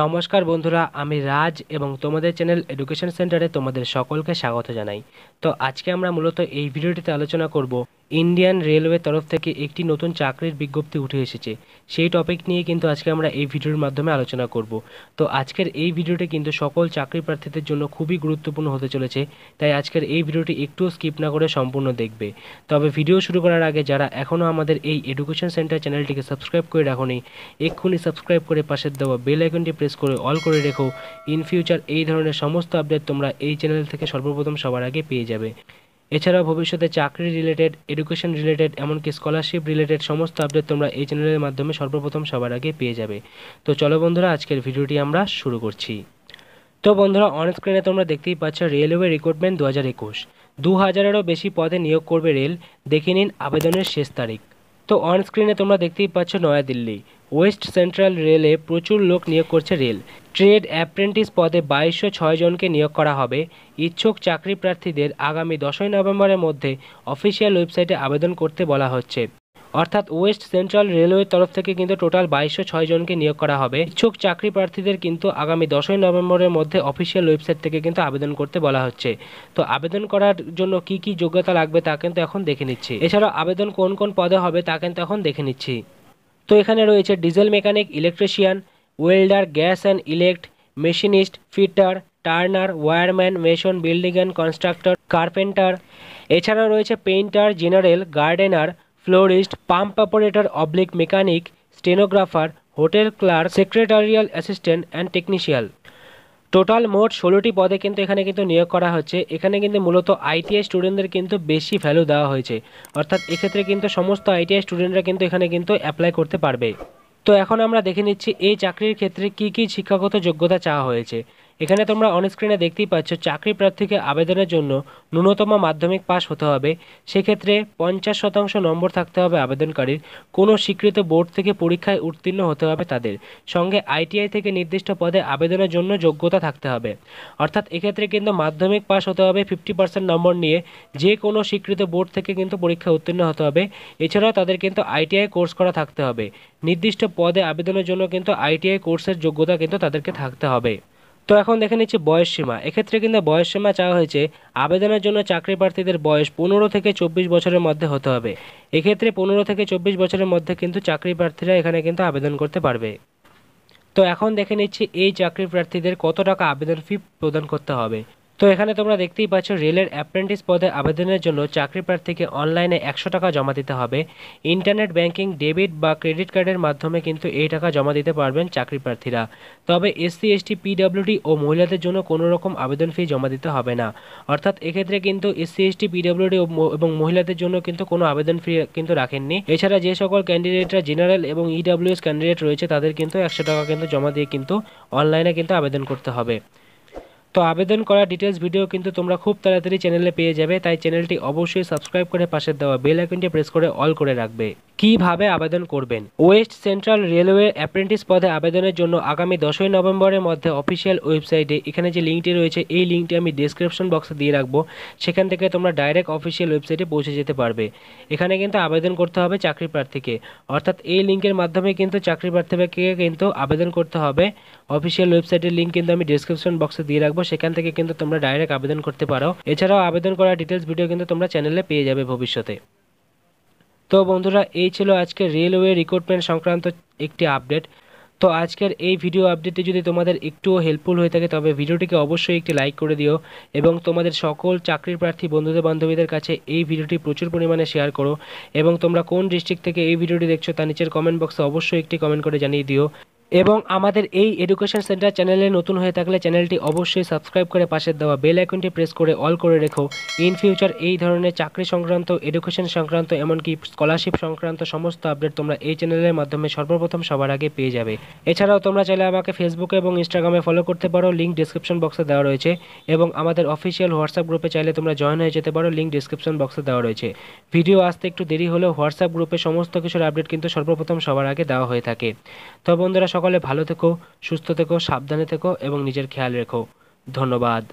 নমস্কার বন্ধুরা আমি রাজ এবং তোমাদের চ্যানেল এডুকেশন সেন্টারে তোমাদের সকলকে স্বাগত জানাই তো আজকে আমরা মূলত এই ভিডিওটিতে আলোচনা করব ইন্ডিয়ান রেলওয়ে তরফ থেকে একটি নতুন চাকরির বিজ্ঞপ্তি উঠে এসেছে সেই টপিক নিয়ে কিন্তু আজকে আমরা এই ভিডিওর মাধ্যমে আলোচনা করব তো আজকের এই ভিডিওটি কিন্তু সকল চাকরি প্রার্থীদের জন্য খুবই গুরুত্বপূর্ণ হতে চলেছে তাই আজকের এই ভিডিওটি একটুও স্কিপ না করে সম্পূর্ণ দেখবে তবে ভিডিও শুরু করার আগে যারা এখনও আমাদের এই এডুকেশন সেন্টার চ্যানেলটিকে সাবস্ক্রাইব করে রাখোনি এক্ষুনি সাবস্ক্রাইব করে পাশে দেওয়া বেল আইকনটি প্রেস করে অল করে রেখো ইন ফিউচার এই ধরনের সমস্ত আপডেট তোমরা এই চ্যানেল থেকে সর্বপ্রথম সবার আগে পেয়ে যাবে এছাড়াও ভবিষ্যতে চাকরি রিলেটেড এডুকেশন রিলেটেড এমনকি স্কলারশিপ রিলেটেড সমস্ত আপডেট তোমরা এই চ্যানেলের মাধ্যমে সর্বপ্রথম সবার আগে পেয়ে যাবে তো চলো বন্ধুরা আজকের ভিডিওটি আমরা শুরু করছি তো বন্ধুরা অন স্ক্রিনে তোমরা দেখতেই পাচ্ছ রেলওয়ে রিক্রুটমেন্ট দু হাজার একুশ দু হাজারেরও বেশি পদে নিয়োগ করবে রেল দেখে নিন আবেদনের শেষ তারিখ তো অন স্ক্রিনে তোমরা দেখতেই পাচ্ছ নয়াদিল্লি ওয়েস্ট সেন্ট্রাল রেলে প্রচুর লোক নিয়োগ করছে রেল ট্রেড অ্যাপ্রেন্টিস পদে বাইশশো ছয় জনকে নিয়োগ করা হবে ইচ্ছুক চাকরি প্রার্থীদের আগামী দশই নভেম্বরের মধ্যে অফিসিয়াল ওয়েবসাইটে আবেদন করতে বলা হচ্ছে অর্থাৎ ওয়েস্ট সেন্ট্রাল রেলওয়ের তরফ থেকে কিন্তু টোটাল বাইশশো ছয় জনকে নিয়োগ করা হবে ইচ্ছুক চাকরি প্রার্থীদের কিন্তু আগামী দশই নভেম্বরের মধ্যে অফিসিয়াল ওয়েবসাইট থেকে কিন্তু আবেদন করতে বলা হচ্ছে তো আবেদন করার জন্য কি কি যোগ্যতা লাগবে তা কিন্তু এখন দেখে নিচ্ছি এছাড়াও আবেদন কোন কোন পদে হবে তা কিন্তু এখন দেখে নিচ্ছি তো এখানে রয়েছে diesel mechanic electrician welder gas and elect machinist fitter turner wireman mason building and constructor carpenter এছাড়া রয়েছে painter general gardener florist pump operator oblique mechanic stenographer hotel clerk secretarial assistant and technical total মোট ষোলোটি পদে কিন্তু এখানে কিন্তু নিয়োগ করা হচ্ছে এখানে কিন্তু মূলত আইটিআই স্টুডেন্টদের কিন্তু বেশি ভ্যালু দেওয়া হয়েছে অর্থাৎ এক্ষেত্রে কিন্তু সমস্ত আইটিআই স্টুডেন্টরা কিন্তু এখানে কিন্তু অ্যাপ্লাই করতে পারবে তো এখন আমরা দেখে নিচ্ছি এই চাকরির ক্ষেত্রে কি কি শিক্ষাগত যোগ্যতা চাওয়া হয়েছে এখানে তোমরা অনস্ক্রিনে দেখতেই পাচ্ছ চাকরি প্রার্থীকে আবেদনের জন্য ন্যূনতম মাধ্যমিক পাস হতে হবে সেক্ষেত্রে পঞ্চাশ শতাংশ নম্বর থাকতে হবে আবেদনকারীর কোনো স্বীকৃত বোর্ড থেকে পরীক্ষায় উত্তীর্ণ হতে হবে তাদের সঙ্গে আইটিআই থেকে নির্দিষ্ট পদে আবেদনের জন্য যোগ্যতা থাকতে হবে অর্থাৎ এক্ষেত্রে কিন্তু মাধ্যমিক পাস হতে হবে ফিফটি পার্সেন্ট নম্বর নিয়ে যে কোনো স্বীকৃত বোর্ড থেকে কিন্তু পরীক্ষা উত্তীর্ণ হতে হবে এছাড়াও তাদের কিন্তু আইটিআই কোর্স করা থাকতে হবে নির্দিষ্ট পদে আবেদনের জন্য কিন্তু আইটিআই কোর্সের যোগ্যতা কিন্তু তাদেরকে থাকতে হবে তো এখন দেখে নিচ্ছি বয়সসীমা এক্ষেত্রে কিন্তু বয়সসীমা চাওয়া হয়েছে আবেদনের জন্য চাকরি প্রার্থীদের বয়স পনেরো থেকে চব্বিশ বছরের মধ্যে হতে হবে এক্ষেত্রে পনেরো থেকে চব্বিশ বছরের মধ্যে কিন্তু চাকরি প্রার্থীরা এখানে কিন্তু আবেদন করতে পারবে তো এখন দেখে নিচ্ছি এই চাকরি প্রার্থীদের কত টাকা আবেদন ফি প্রদান করতে হবে তো এখানে তোমরা দেখতেই পাচ্ছ রেলের অ্যাপ্রেন্টিস পদে আবেদনের জন্য চাকরি প্রার্থীকে অনলাইনে একশো টাকা জমা দিতে হবে ইন্টারনেট ব্যাংকিং ডেবিট বা ক্রেডিট কার্ডের মাধ্যমে কিন্তু এই টাকা জমা দিতে পারবেন চাকরি প্রার্থীরা তবে এসসি এসটি পিডাব্লিউডি ও মহিলাদের জন্য কোনো রকম আবেদন ফি জমা দিতে হবে না অর্থাৎ এক্ষেত্রে কিন্তু এসসি এসটি পিডাব্লিউডি এবং মহিলাদের জন্য কিন্তু কোনো আবেদন ফি কিন্তু রাখেননি এছাড়া যে সকল ক্যান্ডিডেটরা জেনারেল এবং ইডাব্লিউএস e ক্যান্ডিডেট রয়েছে তাদের কিন্তু একশো টাকা কিন্তু জমা দিয়ে কিন্তু অনলাইনে কিন্তু আবেদন করতে হবে তো আবেদন করা ডিটেলস ভিডিও কিন্তু তোমরা খুব তাড়াতাড়ি চ্যানেলে পেয়ে যাবে তাই চ্যানেলটি অবশ্যই সাবস্ক্রাইব করে পাশে দেওয়া বেল আইকনটি প্রেস করে অল করে রাখবে কিভাবে আবেদন করবেন ওয়েস্ট সেন্ট্রাল রেলওয়ে অ্যাপ্রেন্টিস পদে আবেদনের জন্য আগামী দশই নভেম্বরের মধ্যে অফিসিয়াল ওয়েবসাইটে এখানে যে লিঙ্কটি রয়েছে এই লিঙ্কটি আমি ডিসক্রিপশন বক্সে দিয়ে রাখবো সেখান থেকে তোমরা ডাইরেক্ট অফিসিয়াল ওয়েবসাইটে পৌঁছে যেতে পারবে এখানে কিন্তু আবেদন করতে হবে চাকরি প্রার্থীকে অর্থাৎ এই লিঙ্কের মাধ্যমে কিন্তু চাকরি প্রার্থীকে কিন্তু আবেদন করতে হবে অফিসিয়াল ওয়েবসাইটের লিঙ্ক কিন্তু আমি ডিসক্রিপশন বক্সে দিয়ে রাখবো সেখান থেকে কিন্তু তোমরা ডাইরেক্ট আবেদন করতে পারো এছাড়াও আবেদন করা ডিটেলস ভিডিও কিন্তু তোমরা চ্যানেলে পেয়ে যাবে ভবিষ্যতে তো বন্ধুরা এই ছিল আজকে রেলওয়ে রিক্রুটমেন্ট সংক্রান্ত একটি আপডেট তো আজকের এই ভিডিও আপডেটটি যদি তোমাদের একটুও হেল্পফুল হয়ে থাকে তবে ভিডিওটিকে অবশ্যই একটি লাইক করে দিও এবং তোমাদের সকল চাকরির প্রার্থী বন্ধুদের বান্ধবীদের কাছে এই ভিডিওটি প্রচুর পরিমাণে শেয়ার করো এবং তোমরা কোন ডিস্ট্রিক্ট থেকে এই ভিডিওটি দেখছো তা নিচের কমেন্ট বক্সে অবশ্যই একটি কমেন্ট করে জানিয়ে দিও এবং আমাদের এই এডুকেশন সেন্টার চ্যানেলে নতুন হয়ে থাকলে চ্যানেলটি অবশ্যই সাবস্ক্রাইব করে পাশে দেওয়া বেল আইকনটি প্রেস করে অল করে রেখো ইন ফিউচার এই ধরনের চাকরি সংক্রান্ত এডুকেশন সংক্রান্ত এমনকি স্কলারশিপ সংক্রান্ত সমস্ত আপডেট তোমরা এই চ্যানেলের মাধ্যমে সর্বপ্রথম সবার আগে পেয়ে যাবে এছাড়াও তোমরা চাইলে আমাকে ফেসবুকে এবং ইনস্টাগ্রামে ফলো করতে পারো লিঙ্ক ডিসক্রিপশন বক্সে দেওয়া রয়েছে এবং আমাদের অফিসিয়াল হোয়াটসঅ্যাপ গ্রুপে চাইলে তোমরা জয়েন হয়ে যেতে পারো লিঙ্ক ডিসক্রিপশন বক্সে দেওয়া রয়েছে ভিডিও আসতে একটু দেরি হলেও হোয়াটসঅ্যাপ গ্রুপে সমস্ত কিছুর আপডেট কিন্তু সর্বপ্রথম সবার আগে দেওয়া হয়ে থাকে তো বন্ধুরা সকলে ভালো থেকো সুস্থ থেকো সাবধানে থেকো এবং নিজের খেয়াল রেখো ধন্যবাদ